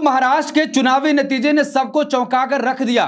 दोस्तों महाराष्ट्र के चुनावी नतीजे ने सबको चौंका कर रख दिया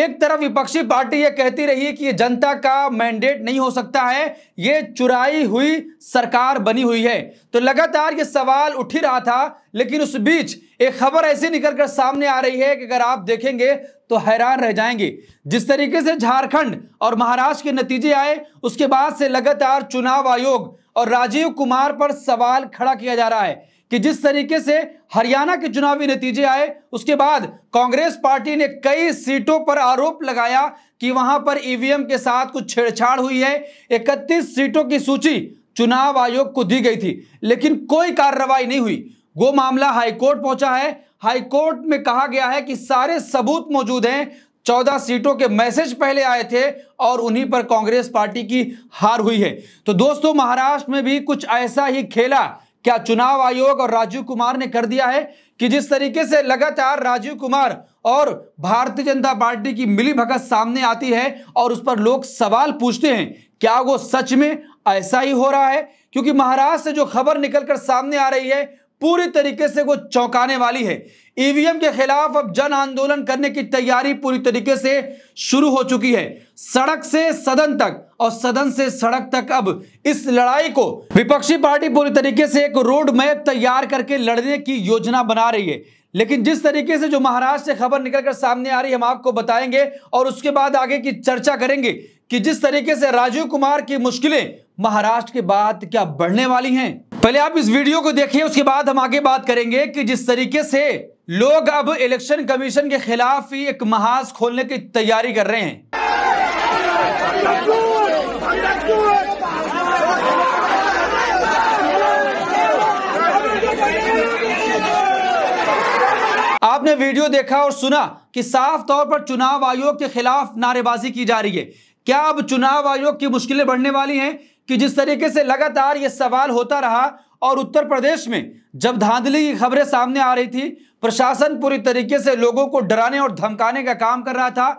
एक तरफ विपक्षी पार्टी ये कहती रही है कि ये जनता का मैंडेट नहीं हो सकता है ये चुराई हुई सरकार बनी हुई है तो लगातार ये सवाल उठ ही रहा था लेकिन उस बीच एक खबर ऐसी निकल कर सामने आ रही है कि अगर आप देखेंगे तो हैरान रह जाएंगे जिस तरीके से झारखंड और महाराष्ट्र के नतीजे आए उसके बाद से लगातार चुनाव आयोग और राजीव कुमार पर सवाल खड़ा किया जा रहा है कि जिस तरीके से हरियाणा के चुनावी नतीजे आए उसके बाद कांग्रेस पार्टी ने कई सीटों पर आरोप लगाया कि वहां पर ईवीएम के साथ कुछ छेड़छाड़ हुई है 31 सीटों की सूची चुनाव आयोग को दी गई थी लेकिन कोई कार्रवाई नहीं हुई वो मामला हाईकोर्ट पहुंचा है हाईकोर्ट में कहा गया है कि सारे सबूत मौजूद हैं चौदह सीटों के मैसेज पहले आए थे और उन्हीं पर कांग्रेस पार्टी की हार हुई है तो दोस्तों महाराष्ट्र में भी कुछ ऐसा ही खेला क्या चुनाव आयोग और राजीव कुमार ने कर दिया है कि जिस तरीके से लगातार राजीव कुमार और भारतीय जनता पार्टी की मिलीभगत सामने आती है और उस पर लोग सवाल पूछते हैं क्या वो सच में ऐसा ही हो रहा है क्योंकि महाराष्ट्र से जो खबर निकलकर सामने आ रही है पूरी तरीके से वो चौंकाने वाली है ईवीएम के खिलाफ अब जन आंदोलन करने की तैयारी पूरी तरीके से शुरू हो चुकी है सड़क से सदन तक और सदन से सड़क तक अब इस लड़ाई को विपक्षी पार्टी पूरी तरीके से एक रोड मैप तैयार करके लड़ने की योजना बना रही है लेकिन जिस तरीके से जो महाराष्ट्र से खबर निकलकर सामने आ रही है हम आपको बताएंगे और उसके बाद आगे की चर्चा करेंगे कि जिस तरीके से राजीव कुमार की मुश्किलें महाराष्ट्र के बाद क्या बढ़ने वाली हैं पहले आप इस वीडियो को देखिए उसके बाद हम आगे बात करेंगे कि जिस तरीके से लोग अब इलेक्शन कमीशन के खिलाफ ही एक महाज खोलने की तैयारी कर रहे हैं आपने वीडियो देखा और सुना कि साफ तौर पर चुनाव आयोग के खिलाफ नारेबाजी की जा रही है क्या अब चुनाव आयोग की मुश्किलें बढ़ने वाली हैं कि जिस तरीके से लगातार ये सवाल होता रहा और उत्तर प्रदेश में जब धांधली की खबरें सामने आ रही थी प्रशासन पूरी तरीके से लोगों को डराने और धमकाने का काम कर रहा था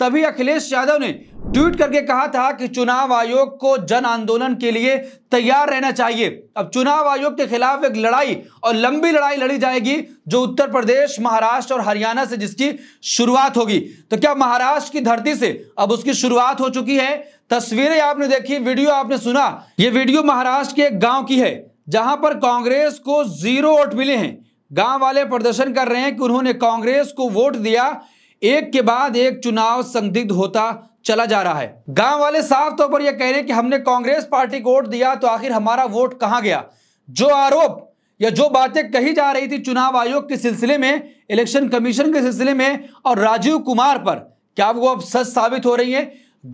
तभी अखिलेश यादव ने ट्वीट करके कहा था कि चुनाव आयोग को जन आंदोलन के लिए तैयार रहना चाहिए अब चुनाव आयोग के खिलाफ एक लड़ाई और लंबी लड़ाई लड़ी जाएगी जो उत्तर प्रदेश महाराष्ट्र और हरियाणा से जिसकी शुरुआत होगी तो क्या महाराष्ट्र की धरती से अब उसकी शुरुआत हो चुकी है तस्वीरें आपने देखी वीडियो आपने सुना ये वीडियो महाराष्ट्र के एक गांव की है जहां पर कांग्रेस को जीरो वोट मिले हैं गांव वाले प्रदर्शन कर रहे हैं कि उन्होंने कांग्रेस को वोट दिया एक के बाद एक चुनाव संदिग्ध होता चला जा रहा है गांव वाले साफ तौर पर यह कह रहे हैं कि हमने कांग्रेस पार्टी को वोट दिया तो आखिर हमारा वोट कहां गया जो आरोप या जो बातें कही जा रही थी चुनाव आयोग के सिलसिले में इलेक्शन कमीशन के सिलसिले में और राजीव कुमार पर क्या वो अब सच साबित हो रही है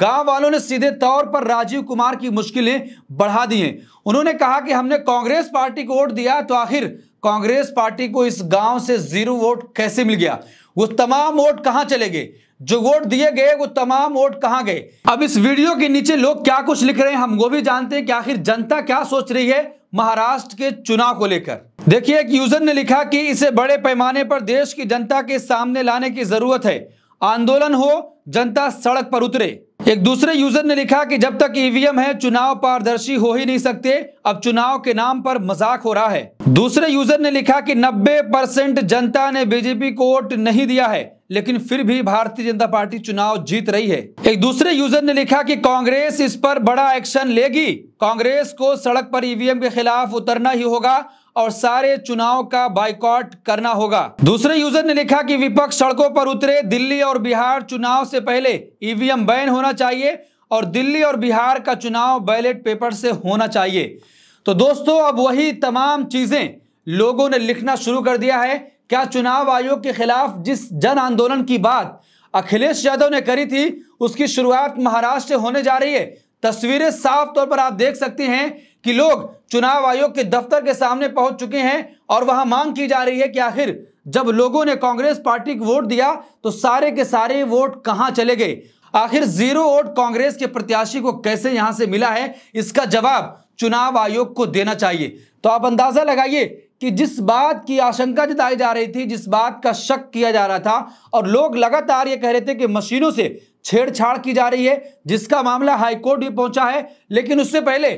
गांव वालों ने सीधे तौर पर राजीव कुमार की मुश्किलें बढ़ा दी हैं उन्होंने कहा कि हमने कांग्रेस पार्टी को वोट दिया तो आखिर कांग्रेस पार्टी को इस गांव से जीरो वोट कैसे मिल गया वो तमाम वोट कहां चले गए जो वोट दिए गए वो तमाम वोट कहां गए अब इस वीडियो के नीचे लोग क्या कुछ लिख रहे हैं हम वो भी जानते हैं कि आखिर जनता क्या सोच रही है महाराष्ट्र के चुनाव को लेकर देखिए एक यूजर ने लिखा कि इसे बड़े पैमाने पर देश की जनता के सामने लाने की जरूरत है आंदोलन हो जनता सड़क पर उतरे एक दूसरे यूजर ने लिखा कि जब तक ईवीएम e है चुनाव पारदर्शी हो ही नहीं सकते अब चुनाव के नाम पर मजाक हो रहा है दूसरे यूजर ने लिखा कि 90 परसेंट जनता ने बीजेपी को वोट नहीं दिया है लेकिन फिर भी भारतीय जनता पार्टी चुनाव जीत रही है एक दूसरे यूजर ने लिखा कि कांग्रेस इस पर बड़ा एक्शन लेगी कांग्रेस को सड़क पर ईवीएम e के खिलाफ उतरना ही होगा और सारे चुनाव का बाइकॉट करना होगा दूसरे यूजर ने लिखा कि विपक्ष सड़कों पर उतरे दिल्ली और बिहार चुनाव से पहले ईवीएम e बैन होना चाहिए और दिल्ली और बिहार का चुनाव बैलेट पेपर से होना चाहिए तो दोस्तों अब वही तमाम चीज़ें लोगों ने लिखना शुरू कर दिया है क्या चुनाव आयोग के खिलाफ जिस जन आंदोलन की बात अखिलेश यादव ने करी थी उसकी शुरुआत महाराष्ट्र से होने जा रही है तस्वीरें साफ तौर पर आप देख सकते हैं कि लोग चुनाव आयोग के दफ्तर के सामने पहुंच चुके हैं और वहां मांग की जा रही है कि आखिर जब लोगों ने कांग्रेस पार्टी को वोट दिया तो सारे के सारे वोट कहां चले गए आखिर जीरो वोट कांग्रेस के प्रत्याशी को कैसे यहां से मिला है इसका जवाब चुनाव आयोग को देना चाहिए तो आप अंदाजा लगाइए कि जिस बात की आशंका जताई जा रही थी जिस बात का शक किया जा रहा था और लोग लगातार ये कह रहे थे कि मशीनों से छेड़छाड़ की जा रही है जिसका मामला हाईकोर्ट भी पहुंचा है लेकिन उससे पहले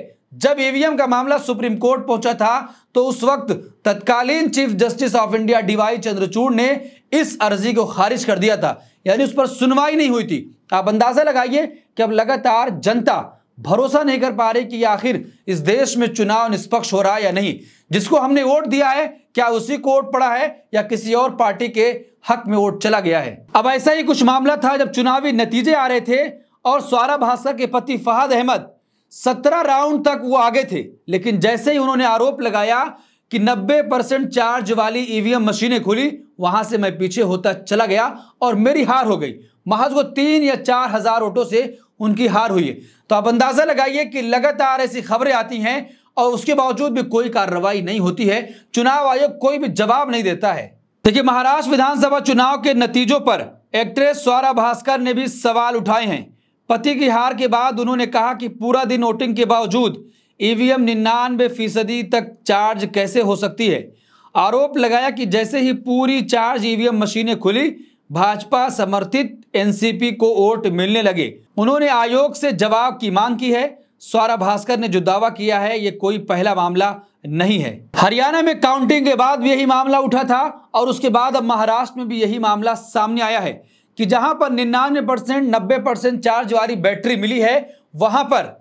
जब ईवीएम e का मामला सुप्रीम कोर्ट पहुंचा था तो उस वक्त तत्कालीन chief justice of India D Y Chandrachud ने इस अर्जी को खारिज कर दिया था यानी उस पर सुनवाई नहीं हुई थी आप अंदाजा लगाइए कि अब लगातार जनता भरोसा नहीं कर पा रही कि आखिर इस देश में चुनाव निष्पक्ष हो रहा है या नहीं जिसको हमने वोट दिया है क्या उसी को वोट पड़ा है या किसी और पार्टी के हक में वोट चला गया है अब ऐसा ही कुछ मामला था जब चुनावी नतीजे आ रहे थे और स्वारा भास्कर के पति फहद अहमद सत्रह राउंड तक वो आगे थे लेकिन जैसे ही उन्होंने आरोप लगाया कि 90 परसेंट चार्ज वाली ईवीएम मशीनें खुली वहां से मैं पीछे होता चला गया और मेरी हार हो गई महज वो तीन या चार हजार वोटों से उनकी हार हुई है तो आप अंदाजा लगाइए कि लगातार ऐसी खबरें आती हैं और उसके बावजूद भी कोई कार्रवाई नहीं होती है चुनाव आयोग कोई भी जवाब नहीं देता है देखिए महाराष्ट्र विधानसभा चुनाव के नतीजों पर एक्ट्रेस सौरा भास्कर ने भी सवाल उठाए हैं पति की हार के बाद उन्होंने कहा कि पूरा दिन वोटिंग के बावजूद ईवीएम निन्यानवे फीसदी तक चार्ज कैसे हो सकती है आरोप लगाया कि जैसे ही पूरी चार्ज ईवीएम मशीनें खुली भाजपा समर्थित एनसीपी को वोट मिलने लगे उन्होंने आयोग से जवाब की मांग की है सौरा भास्कर ने जो दावा किया है ये कोई पहला मामला नहीं है हरियाणा में काउंटिंग के बाद भी यही मामला उठा था और उसके बाद अब महाराष्ट्र में भी यही मामला सामने आया है कि जहां पर निन्यानवे परसेंट नब्बे परसेंट चार्ज वाली बैटरी मिली है वहां पर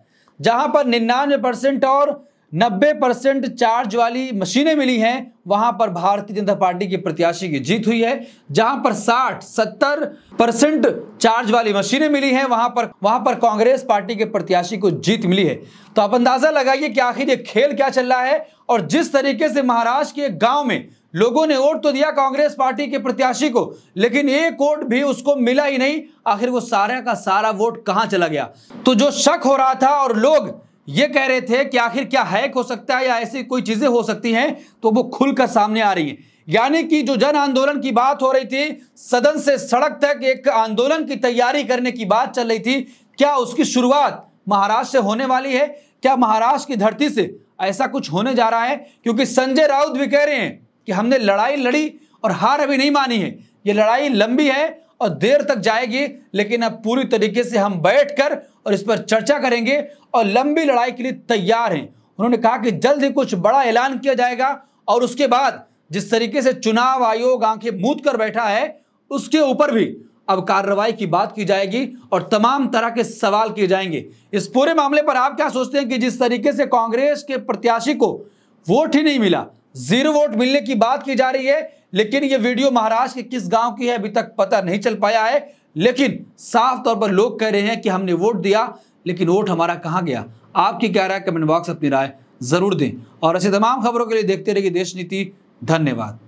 जहां पर निन्यानवे परसेंट और नब्बे परसेंट चार्ज वाली मशीनें मिली हैं वहां पर भारतीय जनता पार्टी के प्रत्याशी की जीत हुई है जहां पर 60 70 परसेंट चार्ज वाली मशीनें मिली हैं वहां पर वहां पर कांग्रेस पार्टी के प्रत्याशी को जीत मिली है तो आप अंदाजा लगाइए कि आखिर ये खेल क्या चल रहा है और जिस तरीके से महाराष्ट्र के गांव में लोगों ने वोट तो दिया कांग्रेस पार्टी के प्रत्याशी को लेकिन एक वोट भी उसको मिला ही नहीं आखिर वो सारे का सारा वोट कहाँ चला गया तो जो शक हो रहा था और लोग ये कह रहे थे कि आखिर क्या हैक हो सकता है या ऐसी कोई चीज़ें हो सकती हैं तो वो खुलकर सामने आ रही है यानी कि जो जन आंदोलन की बात हो रही थी सदन से सड़क तक एक आंदोलन की तैयारी करने की बात चल रही थी क्या उसकी शुरुआत महाराष्ट्र से होने वाली है क्या महाराष्ट्र की धरती से ऐसा कुछ होने जा रहा है क्योंकि संजय राउत भी कह रहे हैं कि हमने लड़ाई लड़ी और हार अभी नहीं मानी है ये लड़ाई लंबी है और देर तक जाएगी लेकिन अब पूरी तरीके से हम बैठकर और इस पर चर्चा करेंगे और लंबी लड़ाई के लिए तैयार हैं उन्होंने कहा कि जल्द ही कुछ बड़ा ऐलान किया जाएगा और उसके बाद जिस तरीके से चुनाव आयोग आंखें मूंद कर बैठा है उसके ऊपर भी अब कार्रवाई की बात की जाएगी और तमाम तरह के सवाल किए जाएंगे इस पूरे मामले पर आप क्या सोचते हैं कि जिस तरीके से कांग्रेस के प्रत्याशी को वोट ही नहीं मिला जीरो वोट मिलने की बात की जा रही है लेकिन ये वीडियो महाराष्ट्र के किस गांव की है अभी तक पता नहीं चल पाया है लेकिन साफ तौर पर लोग कह रहे हैं कि हमने वोट दिया लेकिन वोट हमारा कहाँ गया आपकी क्या राय कमेंट बॉक्स अपनी राय जरूर दें और ऐसी तमाम खबरों के लिए देखते रहिए देश नीति धन्यवाद